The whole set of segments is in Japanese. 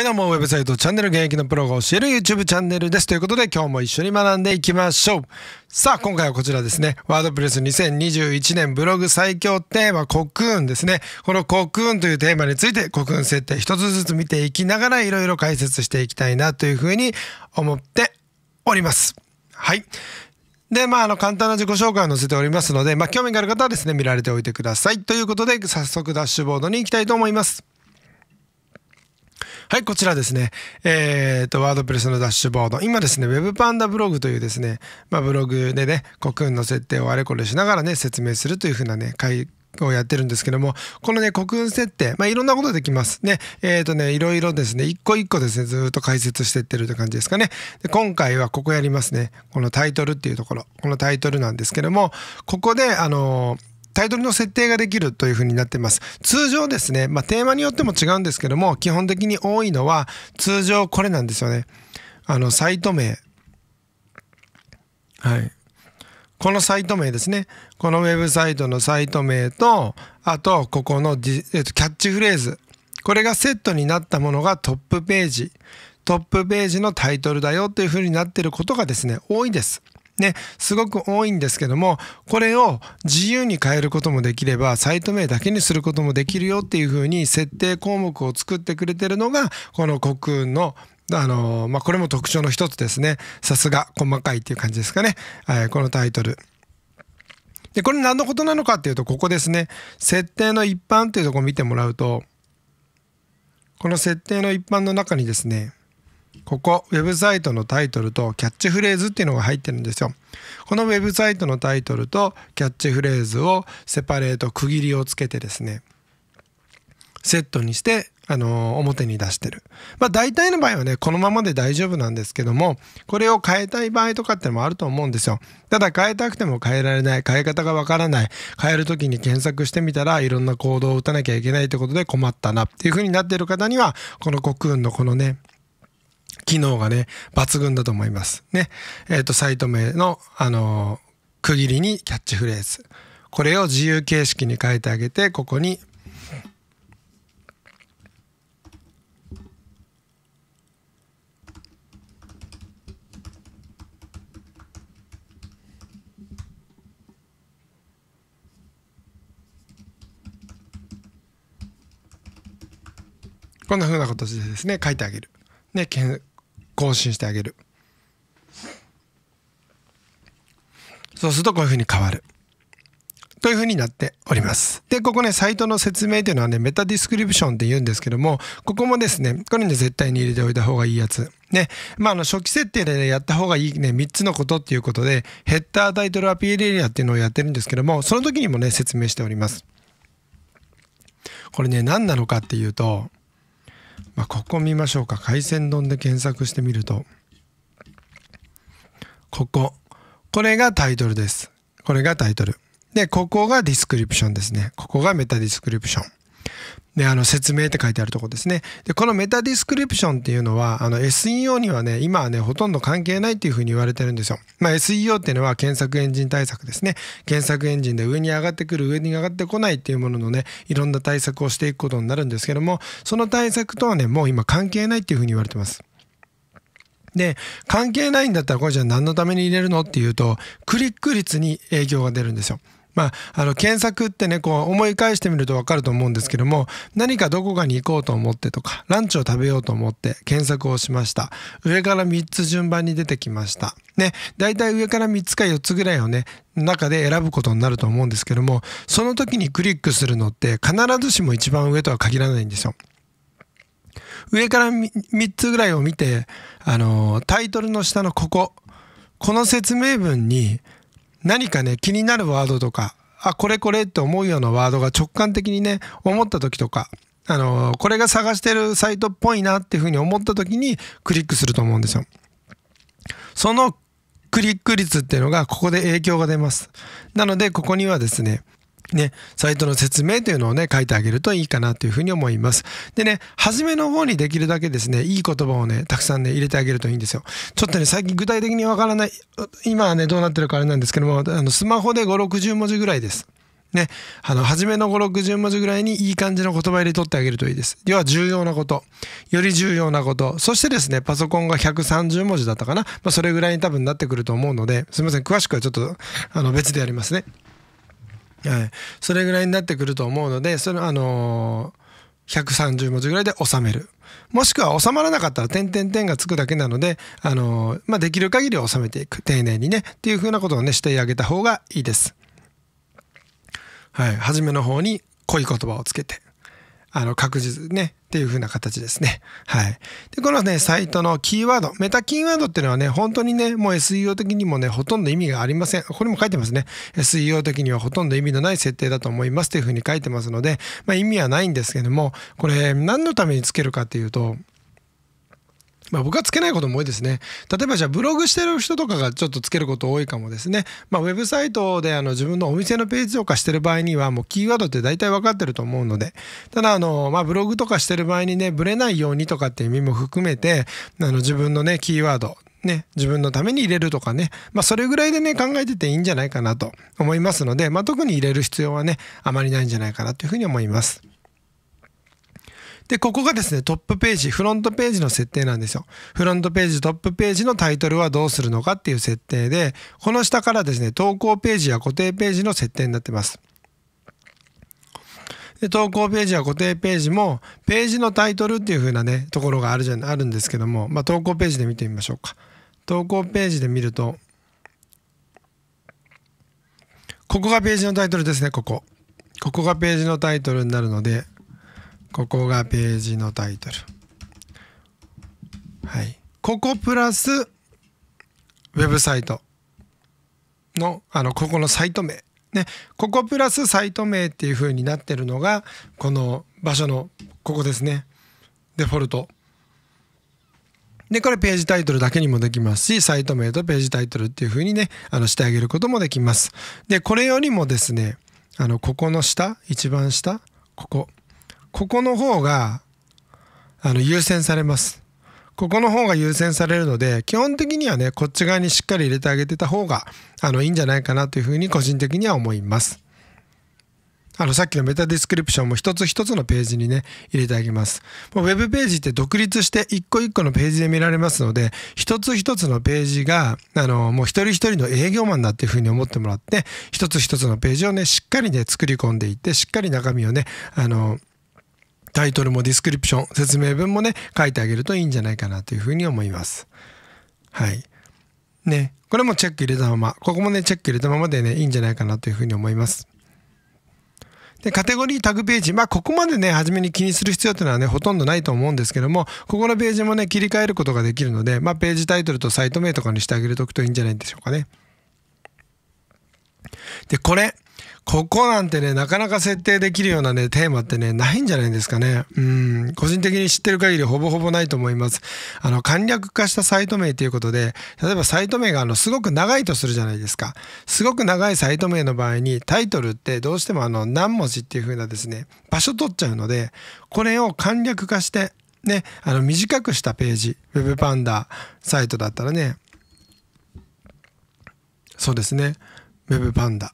はいどうもウェブサイトチャンネル現役のプロが教える YouTube チャンネルですということで今日も一緒に学んでいきましょうさあ今回はこちらですねワードプレス2021年ブログ最強テーマコクーンですねこのコクーンというテーマについてコクーン設定一つずつ見ていきながらいろいろ解説していきたいなというふうに思っておりますはいで、まあ、あの、簡単な自己紹介を載せておりますので、まあ、興味がある方はですね、見られておいてください。ということで、早速ダッシュボードに行きたいと思います。はい、こちらですね。えっ、と、ワードプレスのダッシュボード。今ですね、Web パンダブログというですね、まあ、ブログでね、コクーンの設定をあれこれしながらね、説明するというふうなね、会をやってるんですけども、このね、国運設定、まあ、いろんなことできます。ね、えっ、ー、とね、いろいろですね、一個一個ですね、ずっと解説してってるって感じですかね。で今回はここやりますね。このタイトルっていうところ、このタイトルなんですけども、ここで、あのータイトルの設定ができるというふうになってます。通常ですね、まあ、テーマによっても違うんですけども、基本的に多いのは、通常これなんですよね。あの、サイト名。はい。このサイト名ですね。このウェブサイトのサイト名と、あと、ここの、えっと、キャッチフレーズ。これがセットになったものがトップページ。トップページのタイトルだよというふうになってることがですね、多いです。ね、すごく多いんですけどもこれを自由に変えることもできればサイト名だけにすることもできるよっていうふうに設定項目を作ってくれてるのがこの国運のあのまあ、これも特徴の一つですね。さすが細かいっていう感じですかね。えー、このタイトル。で、これ何のことなのかっていうと、ここですね。設定の一般っていうとこ見てもらうと、この設定の一般の中にですね、ここウェブサイトのタイトルとキャッチフレーズっていうのが入ってるんですよ。このウェブサイトのタイトルとキャッチフレーズをセパレート区切りをつけてですねセットにしてあの表に出してる。まあ大体の場合はね、このままで大丈夫なんですけども、これを変えたい場合とかってのもあると思うんですよ。ただ変えたくても変えられない、変え方がわからない、変える時に検索してみたらいろんな行動を打たなきゃいけないってことで困ったなっていう風になってる方には、このコクーンのこのね、機能がね、抜群だと思います。ね。えっ、ー、と、サイト名の、あのー、区切りにキャッチフレーズ。これを自由形式に変えてあげて、ここに、こんなふうな形でですね、書いてあげる。ね、更新してあげるそうするとこういうふうに変わるというふうになっております。で、ここね、サイトの説明というのはね、メタディスクリプションって言うんですけども、ここもですね、これね、絶対に入れておいた方がいいやつ。ね、まあ、あの、初期設定で、ね、やった方がいいね、3つのことっていうことで、ヘッダー、タイトル、アピールエリアっていうのをやってるんですけども、その時にもね、説明しております。これね、何なのかっていうと、まあ、ここ見ましょうか海鮮丼で検索してみるとこここれがタイトルですこれがタイトルでここがディスクリプションですねここがメタディスクリプションであの説明って書いてあるとこですねでこのメタディスクリプションっていうのはあの SEO にはね今はねほとんど関係ないっていうふうに言われてるんですよ、まあ、SEO っていうのは検索エンジン対策ですね検索エンジンで上に上がってくる上に上がってこないっていうもののねいろんな対策をしていくことになるんですけどもその対策とはねもう今関係ないっていうふうに言われてますで、関係ないんだったらこれじゃあ何のために入れるのっていうと、クリック率に影響が出るんですよ。まあ、あの検索ってねこう思い返してみると分かると思うんですけども何かどこかに行こうと思ってとかランチを食べようと思って検索をしました上から3つ順番に出てきましたね大体上から3つか4つぐらいをね中で選ぶことになると思うんですけどもその時にクリックするのって必ずしも一番上とは限らないんですよ上から3つぐらいを見てあのタイトルの下のこここの説明文に何かね気になるワードとかあこれこれって思うようなワードが直感的にね思った時とかあのこれが探してるサイトっぽいなっていうふうに思った時にクリックすると思うんですよ。そのクリック率っていうのがここで影響が出ます。なのでここにはですねね、サイトの説明というのをね、書いてあげるといいかなというふうに思います。でね、初めの方にできるだけですね、いい言葉をね、たくさんね、入れてあげるといいんですよ。ちょっとね、最近具体的にわからない、今はね、どうなってるかあれなんですけども、あのスマホで5、60文字ぐらいです。ね、あの、初めの5、60文字ぐらいにいい感じの言葉入れとってあげるといいです。要は重要なこと。より重要なこと。そしてですね、パソコンが130文字だったかな。まあ、それぐらいに多分なってくると思うので、すいません、詳しくはちょっと、あの、別でやりますね。はい、それぐらいになってくると思うのでそのあのー、130文字ぐらいで収めるもしくは収まらなかったら点々点がつくだけなので、あのー、まあ、できる限り収めていく丁寧にねっていうふうなことをねしてあげた方がいいです。はい、初めの方に濃い言葉をつけてあの、確実ね、っていう風な形ですね。はい。で、このね、サイトのキーワード、メタキーワードっていうのはね、本当にね、もう SEO 的にもね、ほとんど意味がありません。ここも書いてますね。SEO 的にはほとんど意味のない設定だと思いますという風に書いてますので、まあ、意味はないんですけども、これ何のためにつけるかっていうと、まあ、僕はつけないことも多いですね。例えばじゃあブログしてる人とかがちょっとつけること多いかもですね。まあ、ウェブサイトであの自分のお店のページとかしてる場合にはもうキーワードって大体分かってると思うので、ただあの、まあ、ブログとかしてる場合にね、ブレないようにとかっていう意味も含めて、あの自分のね、キーワード、ね、自分のために入れるとかね、まあ、それぐらいでね、考えてていいんじゃないかなと思いますので、まあ、特に入れる必要はね、あまりないんじゃないかなというふうに思います。で、ここがですね、トップページ、フロントページの設定なんですよ。フロントページ、トップページのタイトルはどうするのかっていう設定で、この下からですね、投稿ページや固定ページの設定になってます。で、投稿ページや固定ページも、ページのタイトルっていう風なね、ところがあるじゃ、あるんですけども、まあ、投稿ページで見てみましょうか。投稿ページで見ると、ここがページのタイトルですね、ここ。ここがページのタイトルになるので、ここがページのタイトルはいここプラスウェブサイトのあのここのサイト名ねここプラスサイト名っていう風になってるのがこの場所のここですねデフォルトでこれページタイトルだけにもできますしサイト名とページタイトルっていう風にねあのしてあげることもできますでこれよりもですねあのここの下一番下ここここの方があの優先されますここの方が優先されるので基本的にはねこっち側にしっかり入れてあげてた方があのいいんじゃないかなというふうに個人的には思いますあのさっきのメタディスクリプションも一つ一つのページにね入れてあげますもうウェブページって独立して一個一個のページで見られますので一つ一つのページがあのもう一人一人の営業マンだっていうふうに思ってもらって一つ一つのページをねしっかりね作り込んでいってしっかり中身をねあのタイトルもディスクリプション、説明文もね、書いてあげるといいんじゃないかなというふうに思います。はい。ね、これもチェック入れたまま、ここもね、チェック入れたままでね、いいんじゃないかなというふうに思います。で、カテゴリータグページ。まあ、ここまでね、初めに気にする必要っていうのはね、ほとんどないと思うんですけども、ここのページもね、切り替えることができるので、まあ、ページタイトルとサイト名とかにしてあげるとくといいんじゃないでしょうかね。で、これ。ここなんてね、なかなか設定できるようなね、テーマってね、ないんじゃないですかね。うん、個人的に知ってる限りほぼほぼないと思います。あの、簡略化したサイト名ということで、例えばサイト名があの、すごく長いとするじゃないですか。すごく長いサイト名の場合に、タイトルってどうしてもあの、何文字っていう風なですね、場所取っちゃうので、これを簡略化して、ね、あの、短くしたページ、Web パンダサイトだったらね、そうですね、Web パンダ。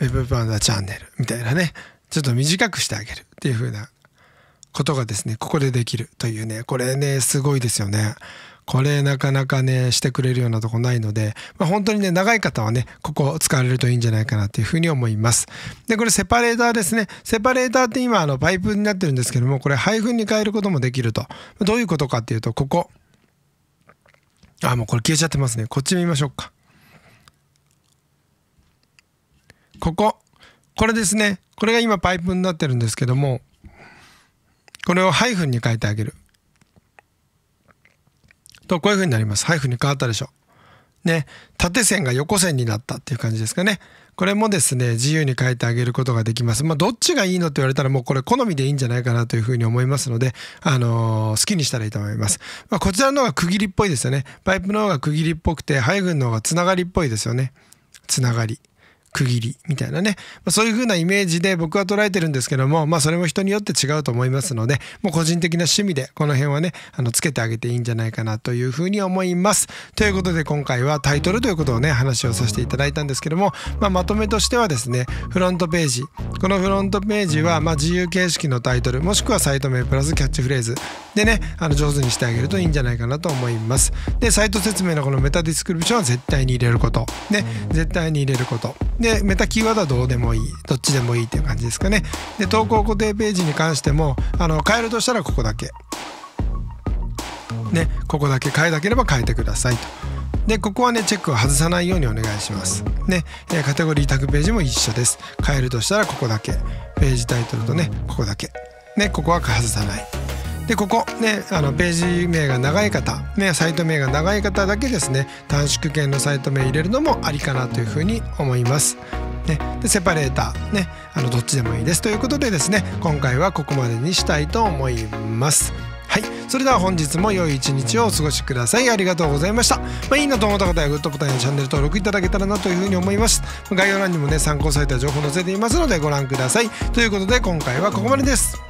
ウェブパンダチャンネルみたいなね、ちょっと短くしてあげるっていう風なことがですね、ここでできるというね、これね、すごいですよね。これなかなかね、してくれるようなとこないので、まあ、本当にね、長い方はね、ここ使われるといいんじゃないかなっていうふうに思います。で、これセパレーターですね。セパレーターって今、あの、パイプになってるんですけども、これ、配分に変えることもできると。どういうことかっていうと、ここ。あ、もうこれ消えちゃってますね。こっち見ましょうか。こここれですねこれが今パイプになってるんですけどもこれをハイフンに変えてあげるとこういう風になりますハイフンに変わったでしょね縦線が横線になったっていう感じですかねこれもですね自由に変えてあげることができますまあどっちがいいのって言われたらもうこれ好みでいいんじゃないかなというふうに思いますのであのー、好きにしたらいいと思います、まあ、こちらの方が区切りっぽいですよねパイプの方が区切りっぽくてハイフンの方がつながりっぽいですよねつながり区切りみたいなね、まあ、そういう風なイメージで僕は捉えてるんですけども、まあ、それも人によって違うと思いますのでもう個人的な趣味でこの辺はねあのつけてあげていいんじゃないかなという風に思います。ということで今回はタイトルということをね話をさせていただいたんですけども、まあ、まとめとしてはですねフロントページこのフロントページはま自由形式のタイトルもしくはサイト名プラスキャッチフレーズでねあの上手にしてあげるといいんじゃないかなと思います。でサイト説明のこのメタディスクリプションは絶対に入れること。ね絶対に入れること。ででメタキーワードはどうでもいいどっちでもいいっていう感じですかねで投稿固定ページに関してもあの変えるとしたらここだけねここだけ変えなければ変えてくださいとでここはねチェックを外さないようにお願いしますねカテゴリータグページも一緒です変えるとしたらここだけページタイトルとねここだけねここは外さないでここねあのページ名が長い方、ね、サイト名が長い方だけですね短縮券のサイト名入れるのもありかなというふうに思います。ね、でセパレーター、ね、あのどっちでもいいですということでですね今回はここまでにしたいと思います。はい、それでは本日も良い一日をお過ごしください。ありがとうございました。まあ、いいなと思った方はグッドボタンやチャンネル登録いただけたらなというふうに思います。概要欄にもね、参考された情報載せていますのでご覧ください。ということで今回はここまでです。